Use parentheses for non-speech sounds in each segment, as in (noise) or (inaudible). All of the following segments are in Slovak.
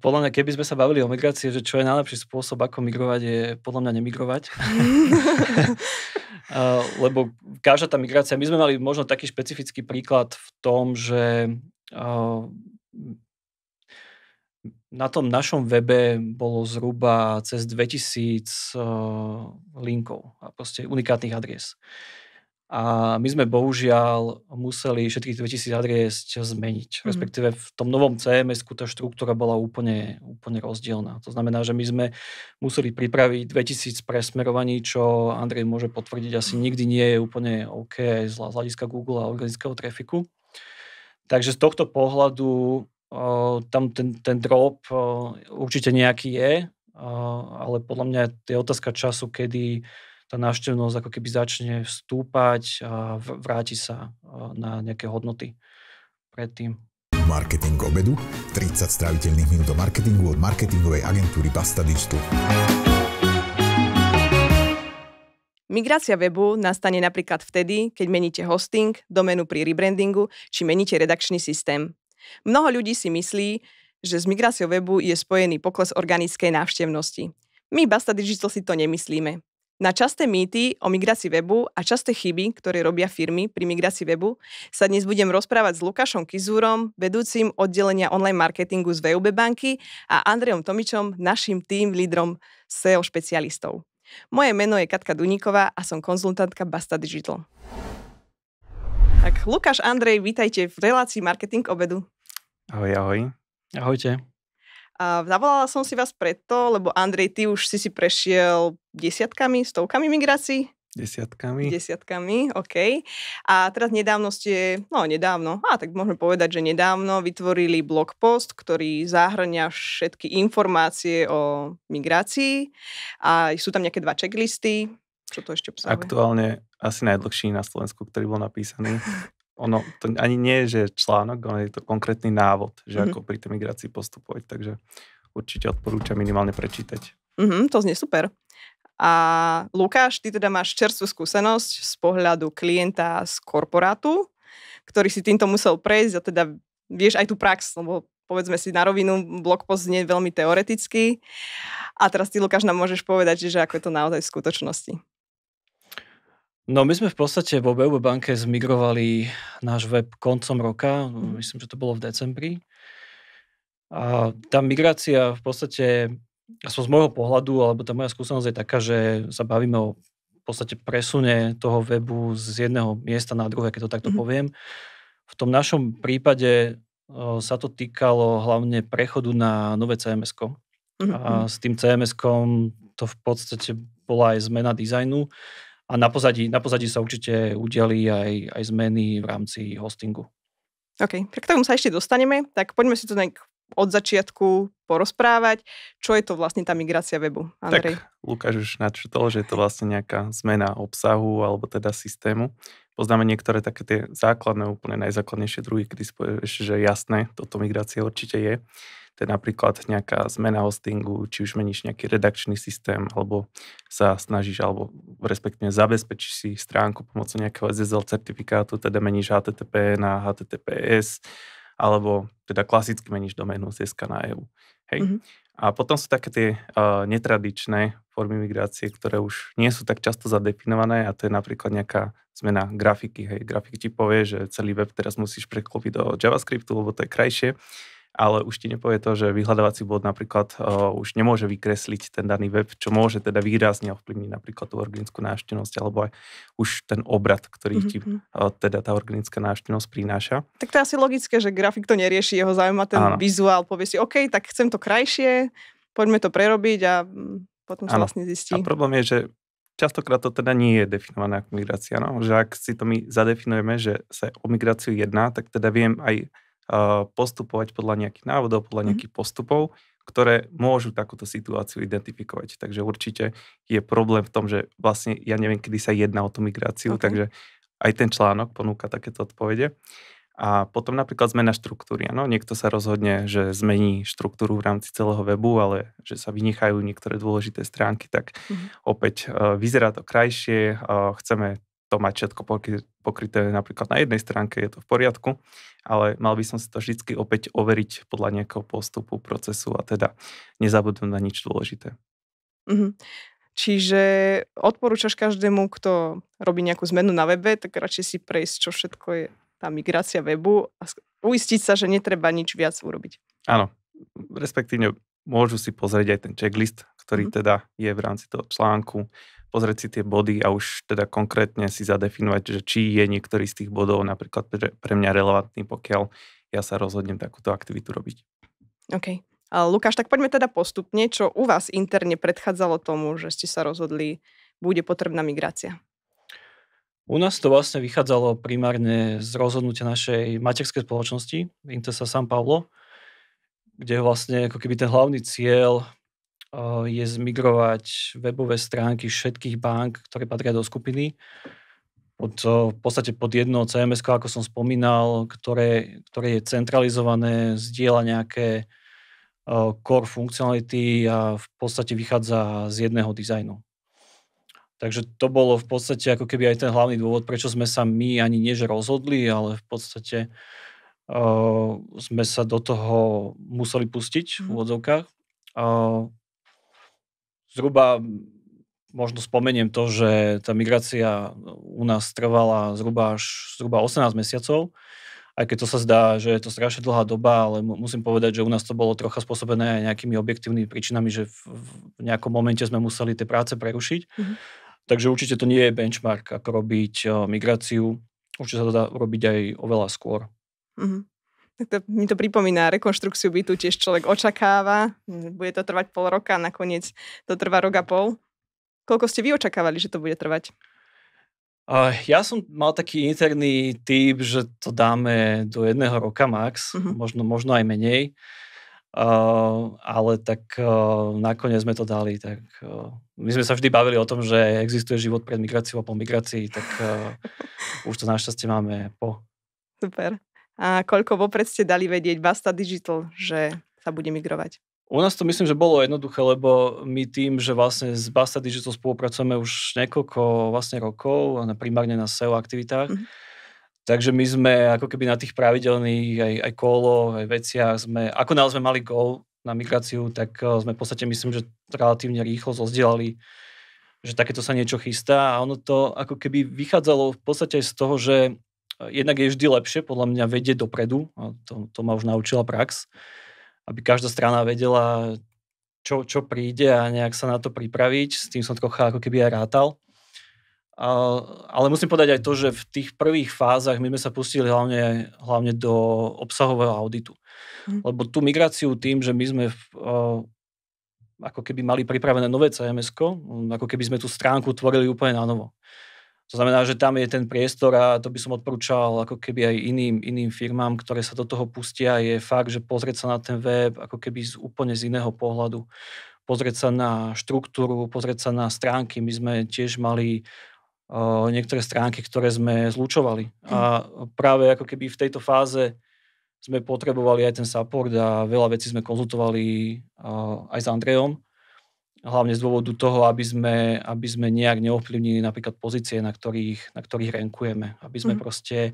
podľa mňa, keby sme sa bavili o migrácii, že čo je najlepší spôsob, ako migrovať, je podľa mňa nemigrovať. (laughs) (laughs) Lebo každá tá migrácia, my sme mali možno taký špecifický príklad v tom, že na tom našom webe bolo zhruba cez 2000 linkov a proste unikátnych adries. A my sme bohužiaľ museli všetkých 2000 adries zmeniť. Mhm. Respektíve v tom novom cms tá štruktúra bola úplne, úplne rozdielna. To znamená, že my sme museli pripraviť 2000 presmerovaní, čo Andrej môže potvrdiť, asi nikdy nie je úplne OK z hľadiska Google a organického trafiku. Takže z tohto pohľadu tam ten, ten drop určite nejaký je, ale podľa mňa je otázka času, kedy tá návštevnosť ako keby začne vstúpať a vráti sa na nejaké hodnoty predtým. Marketing obedu. 30 stráviteľných minút do marketingu od marketingovej agentúry Basta Digital. Migrácia webu nastane napríklad vtedy, keď meníte hosting, domenu pri rebrandingu či meníte redakčný systém. Mnoho ľudí si myslí, že s migráciou webu je spojený pokles organickej návštevnosti. My Basta Digital si to nemyslíme. Na časté mýty o migrácii webu a časté chyby, ktoré robia firmy pri migrácii webu, sa dnes budem rozprávať s Lukášom Kizúrom, vedúcim oddelenia online marketingu z VUB banky a Andrejom Tomičom, našim tým lídrom SEO špecialistov. Moje meno je Katka Duníková a som konzultantka Basta Digital. Tak Lukáš, Andrej, vítajte v relácii Marketing obedu. Ahoj, ahoj. Ahojte. A zavolala som si vás preto, lebo Andrej, ty už si si prešiel desiatkami, stovkami migrácií? Desiatkami. Desiatkami, OK. A teraz nedávno ste, no nedávno, a tak môžeme povedať, že nedávno vytvorili blog post, ktorý zahrňa všetky informácie o migrácii a sú tam nejaké dva checklisty, čo to ešte obsahuje? Aktuálne asi najdlhší na Slovensku, ktorý bol napísaný. (laughs) ono to ani nie je, že článok, ono je to konkrétny návod, že mm-hmm. ako pri tej migrácii postupovať, takže určite odporúčam minimálne prečítať. Mm-hmm, to znie super. A Lukáš, ty teda máš čerstvú skúsenosť z pohľadu klienta z korporátu, ktorý si týmto musel prejsť a teda vieš aj tú prax, lebo povedzme si na rovinu, blogpost znie veľmi teoreticky. A teraz ty, Lukáš, nám môžeš povedať, že ako je to naozaj v skutočnosti. No my sme v podstate vo BB banke zmigrovali náš web koncom roka, mhm. myslím, že to bolo v decembri. A tá migrácia v podstate, aspoň z môjho pohľadu, alebo tá moja skúsenosť je taká, že sa bavíme o v podstate presune toho webu z jedného miesta na druhé, keď to takto mm-hmm. poviem. V tom našom prípade o, sa to týkalo hlavne prechodu na nové cms mm-hmm. A mhm. s tým cms to v podstate bola aj zmena dizajnu a na pozadí, na pozadí sa určite udiali aj, aj zmeny v rámci hostingu. OK, tak k tomu sa ešte dostaneme, tak poďme si to nejak od začiatku porozprávať, čo je to vlastne tá migrácia webu. Andrej. Tak Lukáš už načrtol, že je to vlastne nejaká zmena obsahu alebo teda systému. Poznáme niektoré také tie základné, úplne najzákladnejšie druhy, kedy ešte, že jasné, toto migrácia určite je. To je napríklad nejaká zmena hostingu, či už meníš nejaký redakčný systém, alebo sa snažíš, alebo respektíve zabezpečíš si stránku pomocou nejakého SSL certifikátu, teda meníš HTTP na HTTPS, alebo teda klasicky meníš doménu SK na EU. Hej. Mm-hmm. A potom sú také tie uh, netradičné formy migrácie, ktoré už nie sú tak často zadefinované a to je napríklad nejaká zmena grafiky. Hej, grafik ti povie, že celý web teraz musíš preklopiť do JavaScriptu, lebo to je krajšie ale už ti nepovie to, že vyhľadávací bod napríklad uh, už nemôže vykresliť ten daný web, čo môže teda výrazne ovplyvniť napríklad tú organickú návštevnosť alebo aj už ten obrad, ktorý mm-hmm. ti uh, teda tá organická návštevnosť prináša. Tak to je asi logické, že grafik to nerieši, jeho zaujíma ten Áno. vizuál, povie si, OK, tak chcem to krajšie, poďme to prerobiť a mm, potom sa Áno. vlastne zistí. A problém je, že častokrát to teda nie je definované ako migrácia. No? Že ak si to my zadefinujeme, že sa o migráciu jedná, tak teda viem aj postupovať podľa nejakých návodov, podľa mhm. nejakých mm-hmm. postupov, ktoré môžu takúto situáciu identifikovať. Takže určite je problém v tom, že vlastne ja neviem, kedy sa jedná o tú migráciu, okay. takže aj ten článok ponúka takéto odpovede. A potom napríklad zmena štruktúry. Ano? Niekto sa rozhodne, že zmení štruktúru v rámci celého webu, ale že sa vynechajú niektoré dôležité stránky, tak mm-hmm. opäť e, vyzerá to krajšie, e, chceme to mať všetko pokryté napríklad na jednej stránke, je to v poriadku, ale mal by som si to vždy opäť overiť podľa nejakého postupu, procesu a teda nezabudnúť na nič dôležité. Mm-hmm. Čiže odporúčaš každému, kto robí nejakú zmenu na webe, tak radšej si prejsť, čo všetko je tá migrácia webu a uistiť sa, že netreba nič viac urobiť. Áno, respektívne môžu si pozrieť aj ten checklist, ktorý mm. teda je v rámci toho článku pozrieť si tie body a už teda konkrétne si zadefinovať, že či je niektorý z tých bodov napríklad pre, pre mňa relevantný, pokiaľ ja sa rozhodnem takúto aktivitu robiť. OK. A Lukáš, tak poďme teda postupne, čo u vás interne predchádzalo tomu, že ste sa rozhodli, bude potrebná migrácia. U nás to vlastne vychádzalo primárne z rozhodnutia našej materskej spoločnosti Intesa San Paulo, kde vlastne ako keby ten hlavný cieľ Eh, je zmigrovať webové stránky všetkých bank, ktoré patria do skupiny, pod, eh, v podstate pod jedno CMS, ako som spomínal, ktoré, ktoré je centralizované, zdieľa nejaké eh, core funkcionality a v podstate vychádza z jedného dizajnu. Takže to bolo v podstate ako keby aj ten hlavný dôvod, prečo sme sa my ani nie rozhodli, ale v podstate uh, sme sa do toho museli pustiť mm. v mhm. úvodzovkách. Uh, zhruba možno spomeniem to, že tá migrácia u nás trvala zhruba až zhruba 18 mesiacov, aj keď to sa zdá, že je to strašne dlhá doba, ale musím povedať, že u nás to bolo trocha spôsobené aj nejakými objektívnymi príčinami, že v nejakom momente sme museli tie práce prerušiť. Mm-hmm. Takže určite to nie je benchmark, ako robiť migráciu. Určite sa to dá robiť aj oveľa skôr. Mm-hmm. Tak to, mi to pripomína rekonštrukciu bytu, tiež človek očakáva, bude to trvať pol roka, nakoniec to trvá rok a pol. Koľko ste vy očakávali, že to bude trvať? Ja som mal taký interný typ, že to dáme do jedného roka max, uh-huh. možno, možno aj menej, uh, ale tak uh, nakoniec sme to dali. Tak, uh, my sme sa vždy bavili o tom, že existuje život pred migráciou a po migrácii, tak uh, už to našťastie máme po. Super a koľko vopred ste dali vedieť Basta Digital, že sa bude migrovať? U nás to myslím, že bolo jednoduché, lebo my tým, že vlastne s Basta Digital spolupracujeme už niekoľko vlastne rokov, primárne na SEO aktivitách, mm-hmm. Takže my sme ako keby na tých pravidelných aj, aj kolo, aj veciach sme, ako náhle sme mali gol na migráciu, tak eh, sme v podstate myslím, že relatívne rýchlo zozdielali, že takéto sa niečo chystá a ono to ako keby vychádzalo v podstate aj z toho, že Eh, jednak je vždy lepšie podľa mňa vedieť dopredu, a to, to ma už naučila prax, aby každá strana vedela, čo, čo príde a nejak sa na to pripraviť. S tým som trocha ako keby aj rátal. A, ale musím povedať aj to, že v tých prvých fázach my sme sa pustili hlavne, hlavne do obsahového auditu. Hm. Lebo tú migráciu tým, že my sme v, eh, ako keby mali pripravené nové cms hm, ako keby sme tú stránku tvorili úplne na novo. To znamená, že tam je ten priestor a to by som odporúčal ako keby aj iným, iným firmám, ktoré sa do toho pustia, je fakt, že pozrieť sa na ten web ako keby z, úplne z iného pohľadu. Pozrieť sa na štruktúru, pozrieť sa na stránky. My sme tiež mali uh, niektoré stránky, ktoré sme zlučovali. Hm. A práve ako keby v tejto fáze sme potrebovali aj ten support a veľa vecí sme konzultovali uh, aj s Andrejom hlavne z dôvodu toho, aby sme, aby sme nejak neovplyvnili napríklad pozície, na ktorých, na ktorých renkujeme. Aby sme mm-hmm. proste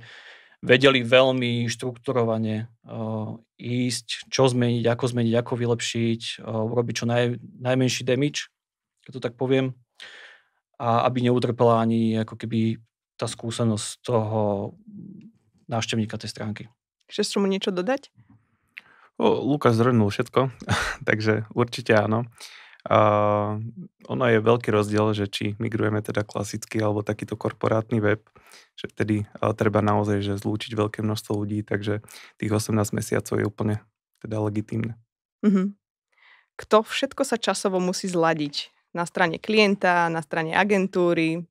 vedeli veľmi štrukturovane uh, ísť, čo zmeniť, ako zmeniť, ako vylepšiť, uh, urobiť čo naj, najmenší damage, keď to tak poviem, a aby neutrpela ani ako keby tá skúsenosť toho návštevníka tej stránky. Chceš mu niečo dodať? O, Lukáš zhrnul všetko, (laughs) takže určite áno. Uh, a ono je veľký rozdiel, že či migrujeme teda klasický alebo takýto korporátny web, že vtedy treba naozaj že zlúčiť veľké množstvo ľudí, takže tých 18 mesiacov je úplne teda legitímne. Mm-hmm. Kto všetko sa časovo musí zladiť? Na strane klienta, na strane agentúry,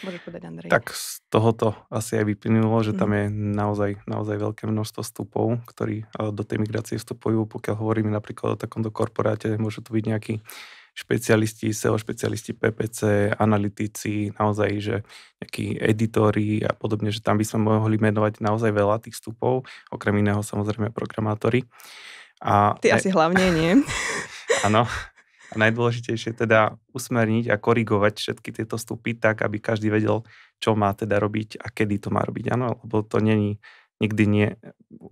Môžeš povedať, Andrej. Tak z tohoto asi aj vyplynulo, že tam mhm. je naozaj, naozaj veľké množstvo vstupov, ktorí eh, do tej migrácie vstupujú. Pokiaľ hovoríme napríklad o takomto korporáte, môžu tu byť nejakí špecialisti, SEO špecialisti, PPC, analytici, naozaj, že nejakí editori a podobne, že tam by sme mohli menovať naozaj veľa tých vstupov, okrem iného samozrejme programátori. A Ty aj... asi hlavne, nie? (laughs) Áno, a najdôležitejšie teda usmerniť a korigovať všetky tieto stupy tak, aby každý vedel, čo má teda robiť a kedy to má robiť. Áno, lebo to není nikdy nie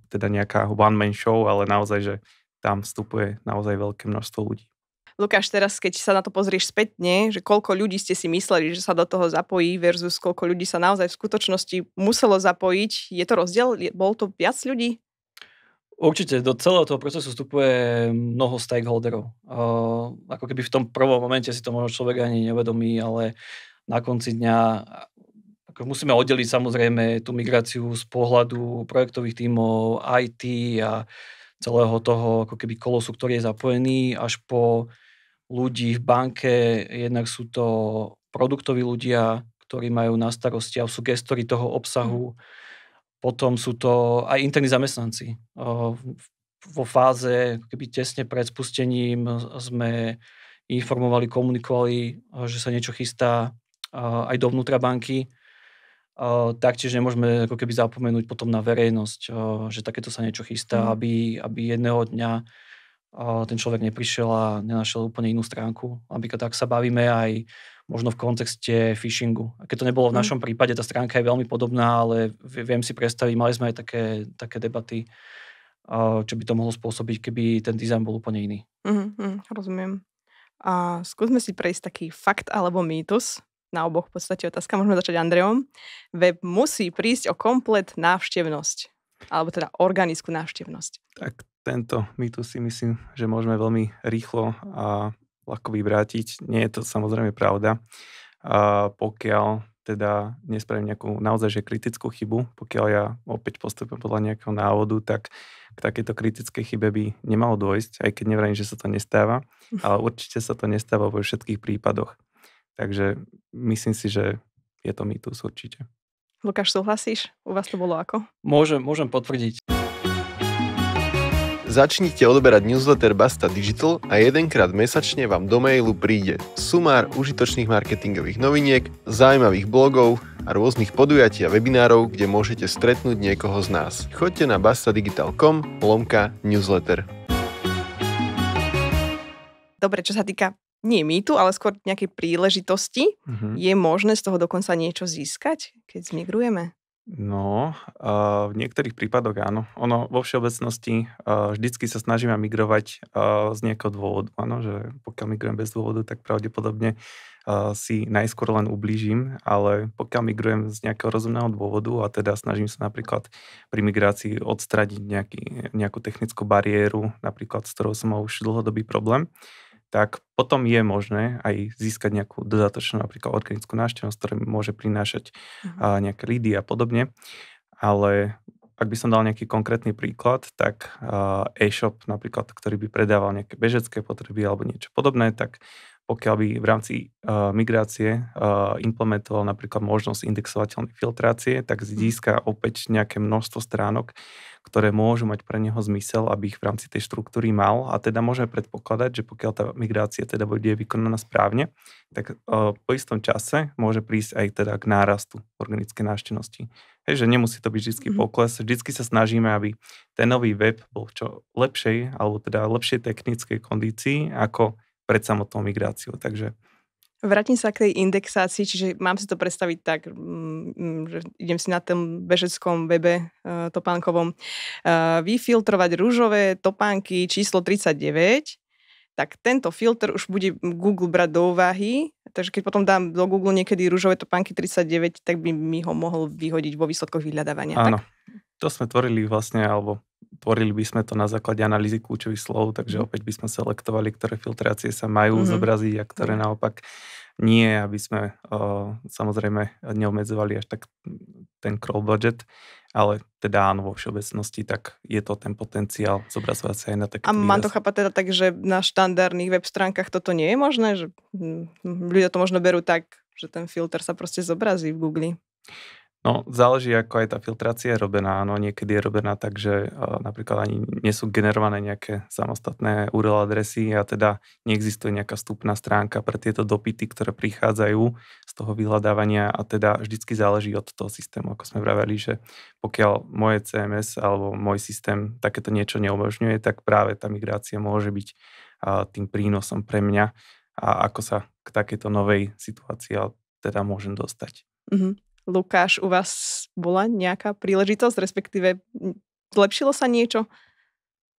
teda nejaká one-man show, ale naozaj, že tam vstupuje naozaj veľké množstvo ľudí. Lukáš, teraz keď sa na to pozrieš spätne, že koľko ľudí ste si mysleli, že sa do toho zapojí versus koľko ľudí sa naozaj v skutočnosti muselo zapojiť, je to rozdiel? Bol to viac ľudí? Určite, do celého toho procesu vstupuje mnoho stakeholderov. Uh, ako keby v tom prvom momente si to možno človek ani nevedomí, ale na konci dňa ako musíme oddeliť samozrejme tú migráciu z pohľadu projektových tímov, IT a celého toho ako keby kolosu, ktorý je zapojený, až po ľudí v banke. Jednak sú to produktoví ľudia, ktorí majú na starosti a sú gestory toho obsahu. Mm potom sú to aj interní zamestnanci. Vo fáze, keby tesne pred spustením sme informovali, komunikovali, že sa niečo chystá aj dovnútra banky. Taktiež nemôžeme ako keby zapomenúť potom na verejnosť, že takéto sa niečo chystá, mm. aby, aby jedného dňa ten človek neprišiel a nenašiel úplne inú stránku. Aby tak sa bavíme aj možno v kontexte phishingu. A keď to nebolo v mm. našom prípade, tá stránka je veľmi podobná, ale viem si predstaviť, mali sme aj také, také debaty, čo by to mohlo spôsobiť, keby ten dizajn bol úplne iný. Mm-hmm, rozumiem. A skúsme si prejsť taký fakt alebo mýtus. Na oboch v podstate otázka. Môžeme začať Andreom. Web musí prísť o komplet návštevnosť. Alebo teda organickú návštevnosť. Tak tento mýtus si myslím, že môžeme veľmi rýchlo a ľahko vyvrátiť. Nie je to samozrejme pravda, A pokiaľ teda nespravím nejakú naozaj že kritickú chybu, pokiaľ ja opäť postupujem podľa nejakého návodu, tak k takejto kritickej chybe by nemalo dôjsť, aj keď nevrajím, že sa to nestáva, (laughs) ale určite sa to nestáva vo všetkých prípadoch. Takže myslím si, že je to mýtus určite. Lukáš, súhlasíš? U vás to bolo ako? Môžem, môžem potvrdiť. Začnite odberať newsletter Basta Digital a jedenkrát mesačne vám do mailu príde sumár užitočných marketingových noviniek, zaujímavých blogov a rôznych podujatí a webinárov, kde môžete stretnúť niekoho z nás. Choďte na bastadigital.com lomka newsletter. Dobre, čo sa týka nie mýtu, ale skôr nejakej príležitosti, mm-hmm. je možné z toho dokonca niečo získať, keď zmigrujeme? No, v niektorých prípadoch áno. Ono vo všeobecnosti vždycky sa snažíme migrovať z nejakého dôvodu. Áno, že pokiaľ migrujem bez dôvodu, tak pravdepodobne si najskôr len ublížim, ale pokiaľ migrujem z nejakého rozumného dôvodu a teda snažím sa napríklad pri migrácii odstradiť nejaký, nejakú technickú bariéru, napríklad s ktorou som mal už dlhodobý problém, tak potom je možné aj získať nejakú dodatočnú napríklad organickú návštevnosť, ktorá môže prinášať uh-huh. nejaké lídy a podobne. Ale ak by som dal nejaký konkrétny príklad, tak e-shop napríklad, ktorý by predával nejaké bežecké potreby alebo niečo podobné, tak pokiaľ by v rámci uh, migrácie uh, implementoval napríklad možnosť indexovateľnej filtrácie, tak získa hm. opäť nejaké množstvo stránok, ktoré môžu mať pre neho zmysel, aby ich v rámci tej štruktúry mal. A teda môžeme predpokladať, že pokiaľ tá migrácia teda bude vykonaná správne, tak uh, po istom čase môže prísť aj teda k nárastu organickej návštevnosti. Hej, že nemusí to byť vždy mhm. pokles. Vždycky sa snažíme, aby ten nový web bol čo lepšej, alebo teda lepšej technickej kondícii, ako pred samotnou migráciou. Takže Vrátim sa k tej indexácii, čiže mám si to predstaviť tak, mm, mm, že idem si na tom bežeckom webe eh, topánkovom eh, vyfiltrovať rúžové topánky číslo 39, tak tento filter už bude Google brať do úvahy, takže keď potom dám do Google niekedy rúžové topánky 39, tak by mi ho mohol vyhodiť vo výsledkoch vyhľadávania. Áno, tak? to sme tvorili vlastne, alebo tvorili by sme to na základe analýzy kľúčových slov, takže mhm. opäť by sme selektovali, ktoré filtrácie sa majú mm-hmm. zobraziť a ktoré mhm. naopak nie, aby sme o, samozrejme neobmedzovali až tak ten crawl budget, ale teda áno, vo všeobecnosti, tak je to ten potenciál zobrazovať sa aj na také. A mám to chápať teda tak, že na štandardných web stránkach toto nie je možné? Že hm, ľudia to možno berú tak, že ten filter sa proste zobrazí v Google? No, záleží, ako aj tá filtrácia je robená. Áno, niekedy je robená tak, že uh, napríklad ani nie sú generované nejaké samostatné URL adresy a teda neexistuje nejaká vstupná stránka pre tieto dopity, ktoré prichádzajú z toho vyhľadávania a teda vždycky záleží od toho systému, ako sme vraveli, že pokiaľ moje CMS alebo môj systém takéto niečo neumožňuje, tak práve tá migrácia môže byť uh, tým prínosom pre mňa a ako sa k takejto novej situácii teda môžem dostať. Mm-hmm. Lukáš, u vás bola nejaká príležitosť, respektíve zlepšilo sa niečo?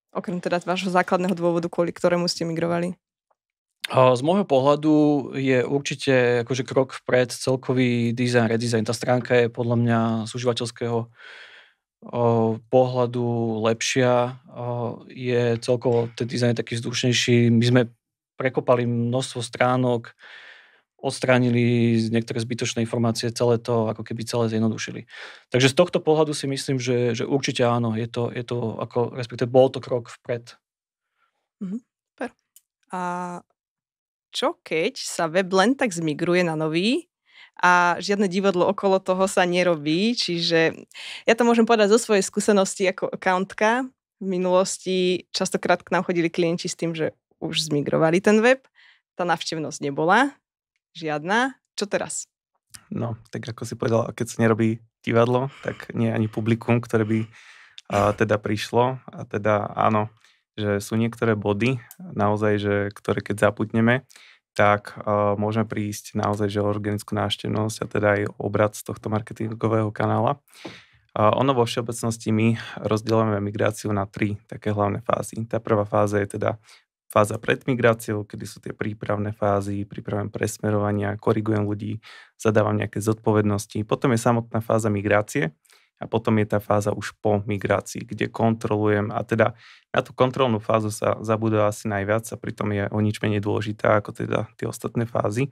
Okrem teda vášho základného dôvodu, kvôli ktorému ste migrovali. Z môjho pohľadu je určite akože krok vpred celkový design, redesign. Tá stránka je podľa mňa z užívateľského pohľadu lepšia. Je celkovo ten dizajn taký vzdušnejší. My sme prekopali množstvo stránok, odstránili niektoré zbytočné informácie, celé to ako keby celé zjednodušili. Takže z tohto pohľadu si myslím, že, že určite áno, je to, je to ako, respektíve bol to krok vpred. Mm-hmm. A čo keď sa web len tak zmigruje na nový a žiadne divadlo okolo toho sa nerobí, čiže ja to môžem povedať zo svojej skúsenosti ako accountka. V minulosti častokrát k nám chodili klienti s tým, že už zmigrovali ten web, tá návštevnosť nebola, Žiadna. Čo teraz? No, tak ako si povedal, keď sa nerobí divadlo, tak nie ani publikum, ktoré by a, teda prišlo. A teda áno, že sú niektoré body, naozaj, že, ktoré keď zaputneme, tak uh, môžeme prísť naozaj že organickú návštevnosť a teda aj obrad z tohto marketingového kanála. Uh, ono vo všeobecnosti my rozdielujeme migráciu na tri také hlavné fázy. Tá prvá fáza je teda fáza pred migráciou, kedy sú tie prípravné fázy, pripravujem presmerovania, korigujem ľudí, zadávam nejaké zodpovednosti. Potom je samotná fáza migrácie a potom je tá fáza už po migrácii, kde kontrolujem a teda na tú kontrolnú fázu sa zabudá asi najviac a pritom je o nič menej dôležitá ako teda tie ostatné fázy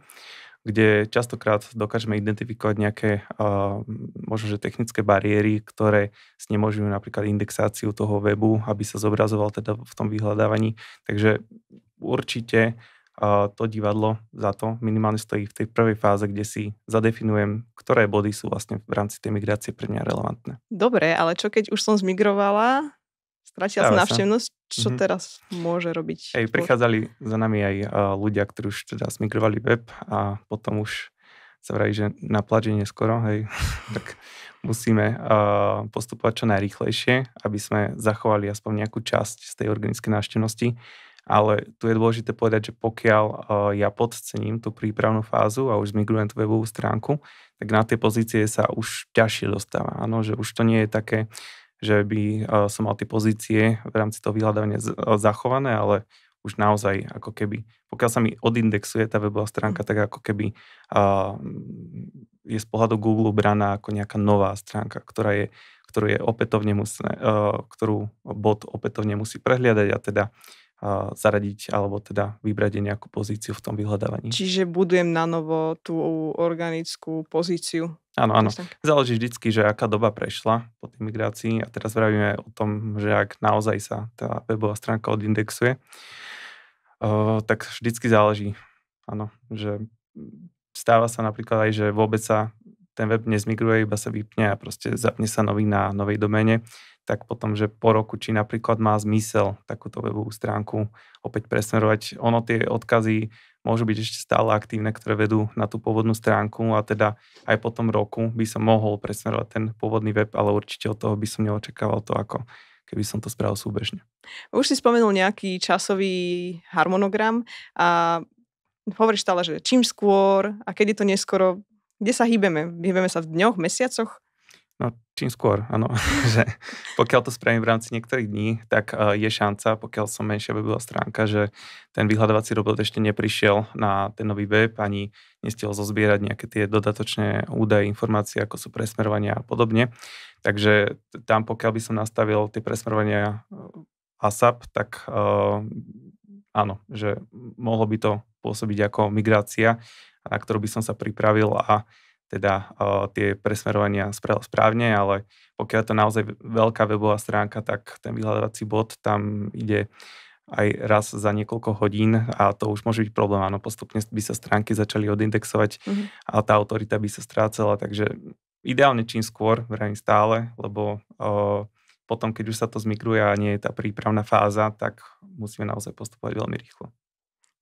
kde častokrát dokážeme identifikovať nejaké uh, možno, že technické bariéry, ktoré snemožňujú napríklad indexáciu toho webu, aby sa zobrazoval teda v tom vyhľadávaní. Takže určite uh, to divadlo za to minimálne stojí v tej prvej fáze, kde si zadefinujem, ktoré body sú vlastne v rámci tej migrácie pre mňa relevantné. Dobre, ale čo keď už som zmigrovala Vrátila sa návštevnosť, čo mm-hmm. teraz môže robiť. Ej, prichádzali za nami aj eh, ľudia, ktorí už teda smigrovali web a potom už sa vraví, že na pláži neskoro, hej, (laughs) tak musíme uh, postupovať čo najrýchlejšie, aby sme zachovali aspoň nejakú časť z tej organickej návštevnosti. Ale tu je dôležité povedať, že pokiaľ uh, ja podcením tú prípravnú fázu a už zmigrujem tú webovú stránku, tak na tie pozície sa už ťažšie dostáva. Áno, že už to nie je také že by eh, som mal tie pozície v rámci toho vyhľadávania eh, zachované, ale už naozaj ako keby, pokiaľ sa mi odindexuje tá webová stránka, tak ako keby eh, je z pohľadu Google braná ako nejaká nová stránka, ktorá je, ktorú je opätovne musí, ktorú bot opätovne musí prehliadať a teda zaradiť alebo teda vybrať nejakú pozíciu v tom vyhľadávaní. Čiže budujem na novo tú organickú pozíciu. Áno, áno. Záleží vždycky, že aká doba prešla po tej migrácii a teraz vravíme o tom, že ak naozaj sa tá webová stránka odindexuje, tak vždycky záleží. Áno, že stáva sa napríklad aj, že vôbec sa ten web nezmigruje, iba sa vypne a proste zapne sa nový na novej domene tak potom, že po roku, či napríklad má zmysel takúto webovú stránku opäť presmerovať. Ono tie odkazy môžu byť ešte stále aktívne, ktoré vedú na tú pôvodnú stránku a teda aj po tom roku by som mohol presmerovať ten pôvodný web, ale určite od toho by som neočakával to, ako keby som to spravil súbežne. Už si spomenul nejaký časový harmonogram a hovoríš stále, že čím skôr a kedy to neskoro, kde sa hýbeme? Hýbeme sa v dňoch, mesiacoch? No čím skôr, áno. (laughs) že pokiaľ to spravím v rámci niektorých dní, tak eh, je šanca, pokiaľ som menšia webová stránka, že ten vyhľadávací robot ešte neprišiel na ten nový web, ani nestiel zozbierať nejaké tie dodatočné údaje, informácie, ako sú presmerovania a podobne. Takže tam, pokiaľ by som nastavil tie presmerovania eh, ASAP, tak uh, áno, že mohlo by to pôsobiť ako migrácia, na ktorú by som sa pripravil a uh, teda uh, tie presmerovania správne, ale pokiaľ je to naozaj veľká webová stránka, tak ten vyhľadávací bod tam ide aj raz za niekoľko hodín a to už môže byť problém. Áno, postupne by sa stránky začali odindexovať mm-hmm. a tá autorita by sa strácala, takže ideálne čím skôr, vrajím stále, lebo uh, potom, keď už sa to zmigruje a nie je tá prípravná fáza, tak musíme naozaj postupovať veľmi rýchlo.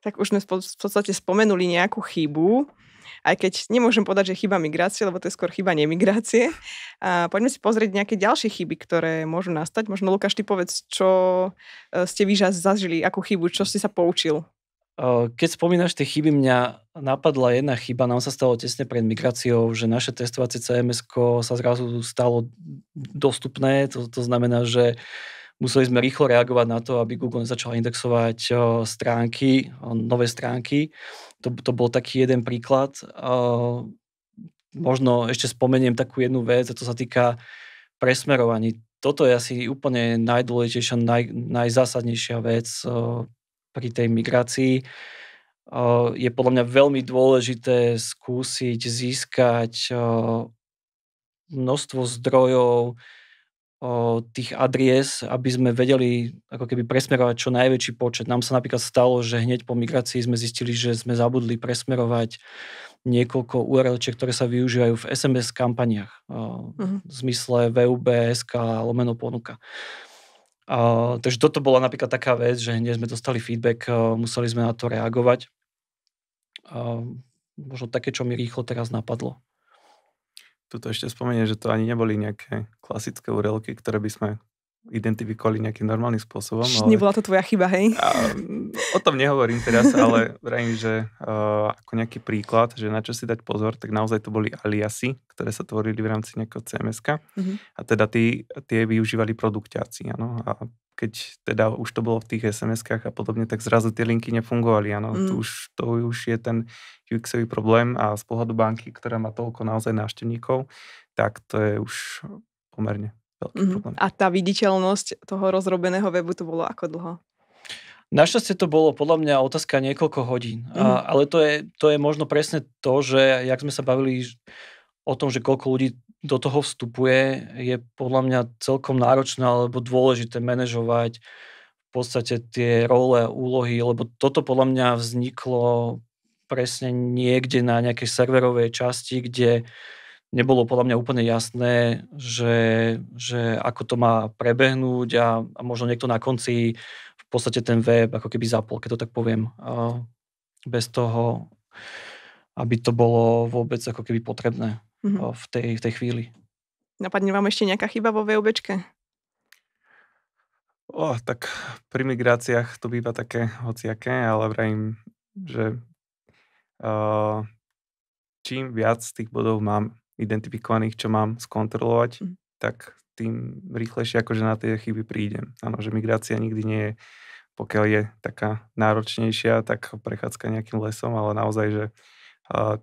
Tak už sme v podstate spomenuli nejakú chybu, aj keď nemôžem povedať, že chyba migrácie, lebo to je skôr chyba nemigrácie. A poďme si pozrieť nejaké ďalšie chyby, ktoré môžu nastať. Možno Lukáš, ty povedz, čo e, ste vy zažili, akú chybu, čo si sa poučil keď spomínaš tie chyby, mňa napadla jedna chyba, nám sa stalo tesne pred migráciou, že naše testovacie CMS sa zrazu stalo dostupné, to, to znamená, že Museli sme rýchlo reagovať na to, aby Google nezačal indexovať stránky, nové stránky. To, to bol taký jeden príklad. Možno ešte spomeniem takú jednu vec, a to sa týka presmerovaní. Toto je asi úplne najdôležitejšia, naj, najzásadnejšia vec pri tej migrácii je podľa mňa veľmi dôležité skúsiť získať množstvo zdrojov o, tých adries, aby sme vedeli ako keby presmerovať čo najväčší počet. Nám sa napríklad stalo, že hneď po migrácii sme zistili, že sme zabudli presmerovať niekoľko url ktoré sa využívajú v SMS kampaniach uh-huh. v zmysle VUB, SK, lomeno ponuka. takže toto bola napríklad taká vec, že hneď sme dostali feedback, museli sme na to reagovať. možno také, čo mi rýchlo teraz napadlo tu to ešte spomenie, že to ani neboli nejaké klasické urelky, ktoré by sme identifikovali nejakým normálnym spôsobom. Ale... Nebola to tvoja chyba, hej? A, o tom nehovorím teraz, ale (laughs) vrajím, že uh, ako nejaký príklad, že na čo si dať pozor, tak naozaj to boli aliasy, ktoré sa tvorili v rámci nejakého cms mm-hmm. a teda tí, tie využívali produktáci, áno, a keď teda už to bolo v tých SMS-kách a podobne, tak zrazu tie linky nefungovali, áno, mm. to, už, to už je ten ux problém a z pohľadu banky, ktorá má toľko naozaj návštevníkov, tak to je už pomerne veľký mm-hmm. problém. A tá viditeľnosť toho rozrobeného webu to bolo ako dlho? Našťastie to bolo podľa mňa otázka niekoľko hodín, mm-hmm. a, mhm. ale to je, to je možno presne to, že jak sme sa bavili o tom, že koľko ľudí do toho vstupuje, je podľa mňa celkom náročné alebo dôležité manažovať v podstate tie role, úlohy, lebo toto podľa mňa vzniklo presne niekde na nejakej serverovej časti, kde uh, nebolo podľa mňa úplne jasné, že, že ako to má prebehnúť a, a možno niekto na konci v podstate ten web ako keby zapol, keď to tak poviem, bez toho, aby to bolo vôbec ako keby potrebné mm-hmm. v, tej, v tej chvíli. Napadne vám ešte nejaká chyba vo VUBčke? O, tak pri migráciách to býva také hociaké, ale vrajím, že uh, čím viac tých bodov mám identifikovaných, čo mám skontrolovať, mm. tak tým rýchlejšie akože na tie chyby prídem. Áno, že migrácia nikdy nie je, pokiaľ je taká náročnejšia, tak prechádzka nejakým lesom, ale naozaj, že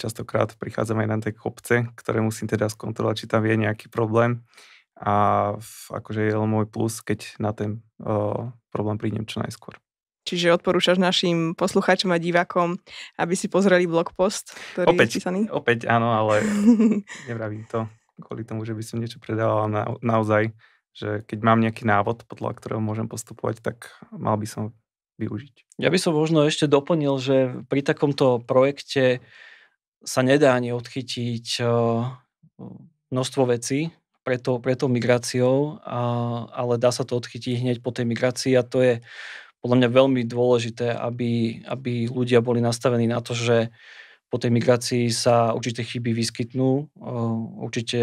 častokrát prichádzam aj na tie kopce, ktoré musím teda skontrolovať, či tam je nejaký problém. A akože je len môj plus, keď na ten uh, problém prídem čo najskôr. Čiže odporúčaš našim poslucháčom a divákom, aby si pozreli blog post, ktorý opäť, je písaný? Opäť áno, ale (laughs) nevravím to kvôli tomu, že by som niečo predával, na, naozaj, že keď mám nejaký návod, podľa ktorého môžem postupovať, tak mal by som využiť. Ja by som možno ešte doplnil, že pri takomto projekte sa nedá ani odchytiť eh, množstvo vecí, preto, preto migráciou, ale dá sa to odchytiť hneď po tej migrácii a to je podľa mňa veľmi dôležité, aby, aby ľudia boli nastavení na to, že po tej migrácii sa určité chyby vyskytnú, určite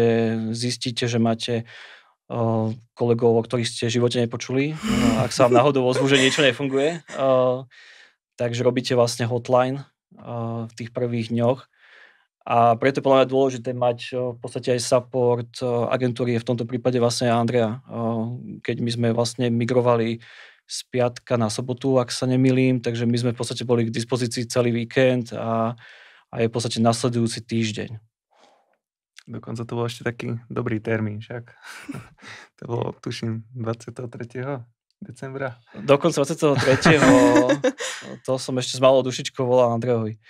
zistíte, že máte kolegov, o ktorých ste v živote nepočuli, ak sa vám náhodou ozvu, že niečo nefunguje. Takže robíte vlastne hotline v tých prvých dňoch. A preto je podľa mňa dôležité mať v podstate aj support agentúry, v tomto prípade vlastne Andrea. Keď my sme vlastne migrovali z piatka na sobotu, ak sa nemilím, takže my sme v podstate boli k dispozícii celý víkend a, a je v podstate nasledujúci týždeň. Dokonca to bol ešte taký dobrý termín, však. (laughs) to bolo, tuším, 23. decembra. Dokonca 23. (laughs) to som ešte s malou dušičkou volal Andrejovi,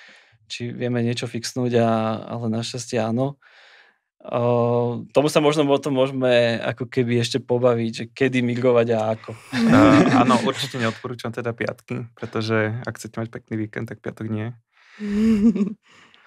či vieme niečo fixnúť, a, ale našťastie áno tomu sa možno o tom môžeme ako keby ešte pobaviť, že kedy migrovať a ako. Uh, (laughs) áno, (laughs) určite neodporúčam teda piatky, pretože ak chcete mať pekný víkend, tak piatok nie. (laughs)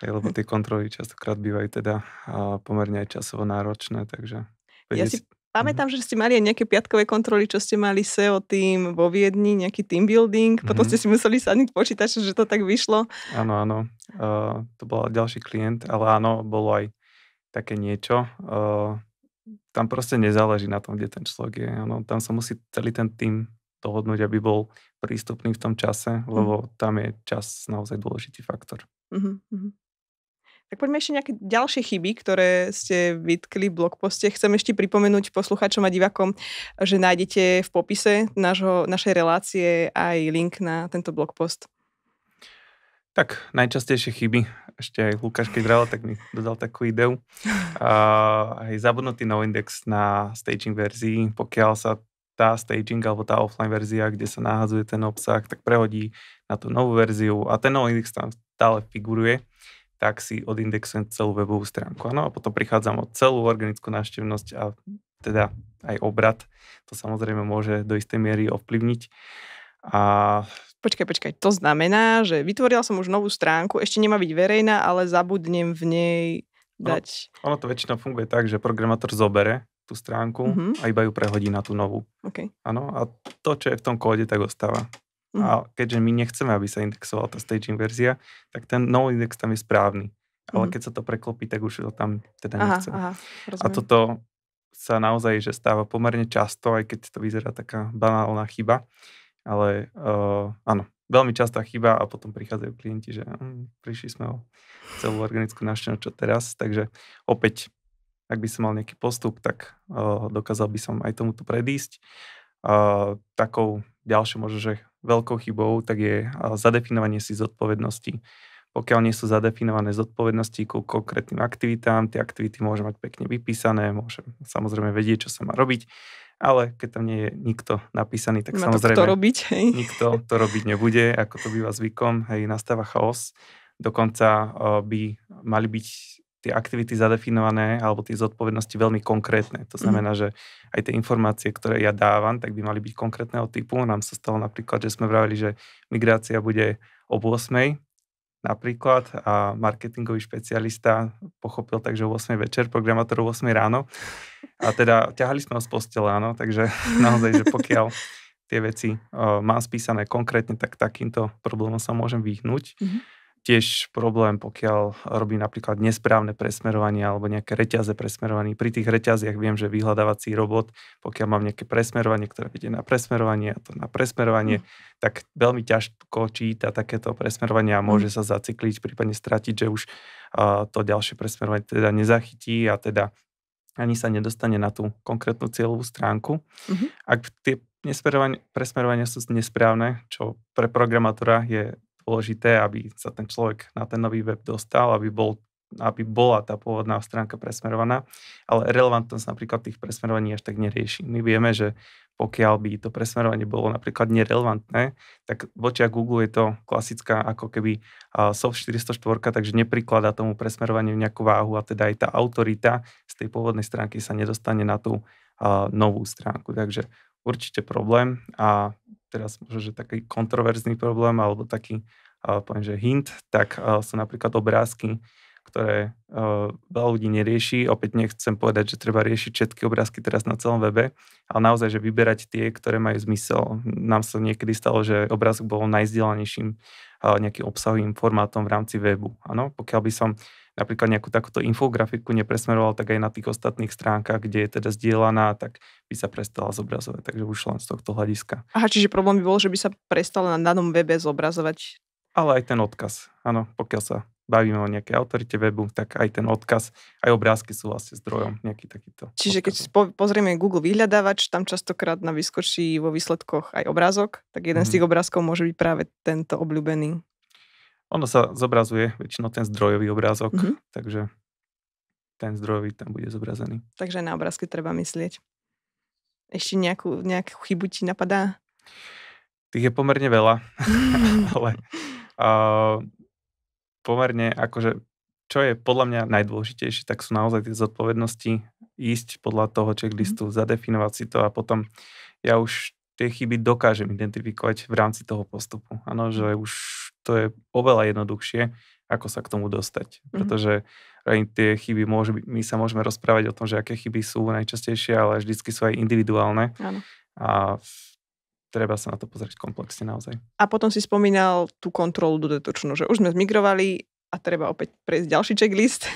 Hej, lebo tie kontroly častokrát bývajú teda uh, pomerne aj časovo náročné, takže... Ja si Pamätám, mhm. že ste mali aj nejaké piatkové kontroly, čo ste mali SEO tým vo Viedni, nejaký team building, potom mm-hmm. ste mhm. si museli sadniť počítač, že to tak vyšlo. Áno, áno. Uh, to bol ďalší klient, ale áno, bolo aj také niečo. Uh, tam proste nezáleží na tom, kde ten človek je. Ano, tam sa musí celý ten tým dohodnúť, aby bol prístupný v tom čase, mhm. lebo tam je čas naozaj dôležitý faktor. Uh-huh, uh-huh. Tak poďme ešte nejaké ďalšie chyby, ktoré ste vytkli v blogposte. Chcem ešte pripomenúť posluchačom a divakom, že nájdete v popise našho, našej relácie aj link na tento blogpost. Tak, najčastejšie chyby ešte aj Lukáš, keď vral, tak mi dodal takú ideu. Uh, aj zabudnutý no index na staging verzii, pokiaľ sa tá staging alebo tá offline verzia, kde sa nahadzuje ten obsah, tak prehodí na tú novú verziu a ten no index tam stále figuruje, tak si odindexujem celú webovú stránku. Ano, a potom prichádzam o celú organickú návštevnosť a teda aj obrad. To samozrejme môže do istej miery ovplyvniť. A počkaj, počkaj, to znamená, že vytvorila som už novú stránku, ešte nemá byť verejná, ale zabudnem v nej dať... Ono, ono to väčšinou funguje tak, že programátor zobere tú stránku mm-hmm. a iba ju prehodí na tú novú. Okay. Ano, a to, čo je v tom kóde, tak ostáva. Mm-hmm. A mhm. keďže my nechceme, aby sa indexovala tá staging verzia, tak ten nový index tam je správny. Ale mm-hmm. keď sa to preklopí, tak už to tam teda aha, nechceme. Aha, a toto sa naozaj že stáva pomerne často, aj keď to vyzerá taká banálna chyba. Ale uh, áno, veľmi častá chyba a potom prichádzajú klienti, že hm, prišli sme o celú organickú návštevu, čo teraz. Takže opäť, ak by som mal nejaký postup, tak uh, dokázal by som aj tomuto predísť. Uh, takou ďalšou možno, že veľkou chybou, tak je uh, zadefinovanie si zodpovednosti pokiaľ nie sú zadefinované zodpovednosti ku konkrétnym aktivitám, tie aktivity môžem mať pekne vypísané, môžem samozrejme vedieť, čo sa má robiť, ale keď tam nie je nikto napísaný, tak Má samozrejme to robiť, hej. nikto to robiť nebude, ako to býva zvykom, hej, nastáva chaos. Dokonca by mali byť tie aktivity zadefinované alebo tie zodpovednosti veľmi konkrétne. To mhm. znamená, že aj tie informácie, ktoré ja dávam, tak by mali byť konkrétneho typu. Nám sa stalo napríklad, že sme vravili, že migrácia bude ob 8 napríklad a marketingový špecialista pochopil tak, že o 8 večer, programátor o 8 ráno. A teda ťahali sme ho z postele, áno, takže (laughs) naozaj, že pokiaľ tie veci uh, mám spísané konkrétne, tak takýmto problémom sa môžem vyhnúť. Mm-hmm tiež problém, pokiaľ robí napríklad nesprávne presmerovanie alebo nejaké reťaze presmerovaní. Pri tých reťaziach viem, že vyhľadávací robot, pokiaľ mám nejaké presmerovanie, ktoré ide na presmerovanie a to na presmerovanie, mm. tak veľmi ťažko číta takéto presmerovanie a hm. môže mm. sa zacykliť, prípadne stratiť, že už uh, to ďalšie presmerovanie teda nezachytí a teda ani sa nedostane na tú konkrétnu cieľovú stránku. Mm-hmm. Ak tie presmerovania sú nesprávne, čo pre programátora je dôležité, aby sa ten človek na ten nový web dostal, aby, bol, aby bola tá pôvodná stránka presmerovaná, ale relevantnosť napríklad tých presmerovaní až tak nerieši. My vieme, že pokiaľ by to presmerovanie bolo napríklad nerelevantné, tak vočia Google je to klasická ako keby soft 404, takže neprikladá tomu presmerovaniu nejakú váhu a teda aj tá autorita z tej pôvodnej stránky sa nedostane na tú novú stránku. Takže určite problém a teraz možno, že taký kontroverzný problém alebo taký, poviem, že hint, tak sú napríklad obrázky, ktoré veľa ľudí nerieši. Opäť nechcem povedať, že treba riešiť všetky obrázky teraz na celom webe, ale naozaj, že vyberať tie, ktoré majú zmysel. Nám sa niekedy stalo, že obrázok bol najzdielanejším nejakým obsahovým formátom v rámci webu. Áno, pokiaľ by som napríklad nejakú takúto infografiku nepresmeroval, tak aj na tých ostatných stránkach, kde je teda zdieľaná, tak by sa prestala zobrazovať. Takže už len z tohto hľadiska. Aha, čiže problém by bol, že by sa prestala na danom webe zobrazovať. Ale aj ten odkaz, áno, pokiaľ sa bavíme o nejakej autorite webu, tak aj ten odkaz, aj obrázky sú vlastne zdrojom nejaký takýto. Čiže odkaz. keď po, pozrieme Google vyhľadávač, tam častokrát na vyskočí vo výsledkoch aj obrázok, tak jeden mm. z mhm. tých obrázkov môže byť práve tento obľúbený ono sa zobrazuje väčšinou ten zdrojový obrázok, mm-hmm. takže ten zdrojový tam bude zobrazený. Takže na obrázky treba myslieť. Ešte nejakú, nejakú chybu ti napadá? Tých je pomerne veľa, (laughs) ale uh, pomerne akože, čo je podľa mňa najdôležitejšie, tak sú naozaj tie zodpovednosti ísť podľa toho mhm. checklistu, mm-hmm. zadefinovať si to a potom ja už tie chyby dokážem identifikovať v rámci toho postupu. Áno, že mhm. už to je oveľa jednoduchšie, ako sa k tomu dostať. Mhm. Pretože mm-hmm. tie chyby môžu, my sa môžeme rozprávať o tom, že aké chyby sú najčastejšie, ale vždycky sú aj individuálne. Áno. A treba sa na to pozrieť komplexne naozaj. A potom si spomínal tú kontrolu dodatočnú, že už sme zmigrovali a treba opäť prejsť ďalší checklist.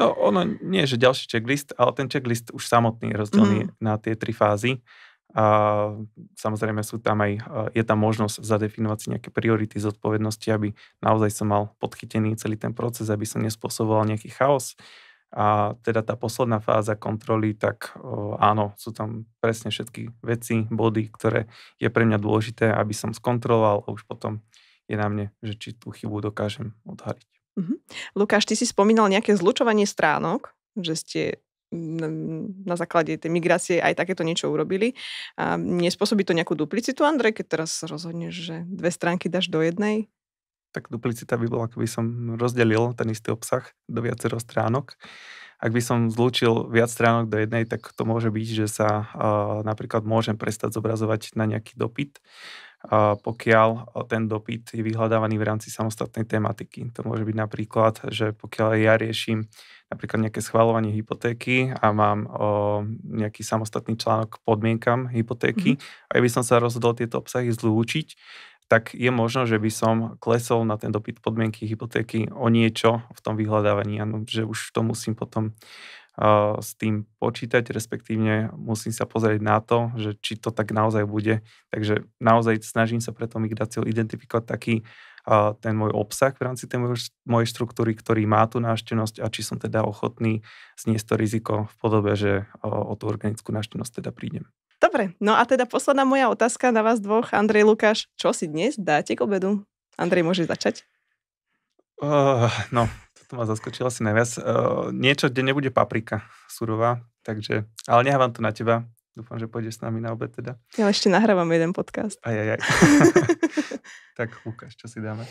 No ono nie, že ďalší checklist, ale ten checklist už samotný je rozdelený mm. na tie tri fázy. A samozrejme sú tam aj, eh, je tam možnosť zadefinovať si nejaké priority zodpovednosti, aby naozaj som mal podchytený celý ten proces, aby som nespôsoboval nejaký chaos. A teda tá posledná fáza kontroly, tak eh, áno, sú tam presne všetky veci, body, ktoré je pre mňa dôležité, aby som skontroloval a už potom je na mne, že či tú chybu dokážem odhaliť. Mm-hmm. Lukáš, ty si spomínal nejaké zlučovanie stránok, že ste na základe tej migrácie aj takéto niečo urobili. A nespôsobí to nejakú duplicitu, Andrej, keď teraz rozhodneš, že dve stránky dáš do jednej? Tak duplicita by bola, keby som rozdelil ten istý obsah do viacero stránok. Ak by som zlúčil viac stránok do jednej, tak to môže byť, že sa uh, napríklad môžem prestať zobrazovať na nejaký dopyt. Uh, pokiaľ e, ten dopyt je vyhľadávaný v rámci samostatnej tematiky. To môže byť napríklad, že pokiaľ ja riešim napríklad nejaké schváľovanie hypotéky a mám o, nejaký samostatný článok k podmienkam hypotéky mm-hmm. a ja by som sa rozhodol tieto obsahy zlúčiť, tak je možno, že by som klesol na ten dopyt podmienky hypotéky o niečo v tom vyhľadávaní, ano, že už to musím potom s tým počítať, respektívne musím sa pozrieť na to, že či to tak naozaj bude. Takže naozaj snažím sa preto migráciou identifikovať taký ten môj obsah v rámci tej mojej štruktúry, ktorý má tú návštevnosť a či som teda ochotný zniesť to riziko v podobe, že o tú organickú návštevnosť teda prídem. Dobre, no a teda posledná moja otázka na vás dvoch, Andrej Lukáš. Čo si dnes dáte k obedu? Andrej, môže začať? Uh, no, to ma zaskočilo asi najviac. Uh, niečo, kde nebude paprika surová, takže, ale nechávam to na teba. Dúfam, že pôjdeš s nami na obed teda. Ja ešte nahrávam jeden podcast. Aj, aj, aj. (laughs) tak ukáž, čo si dáme?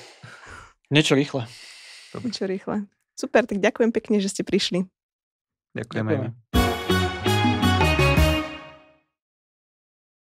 Niečo rýchle. Dobre. Niečo rýchle. Super, tak ďakujem pekne, že ste prišli. Ďakujem. Ďakujem.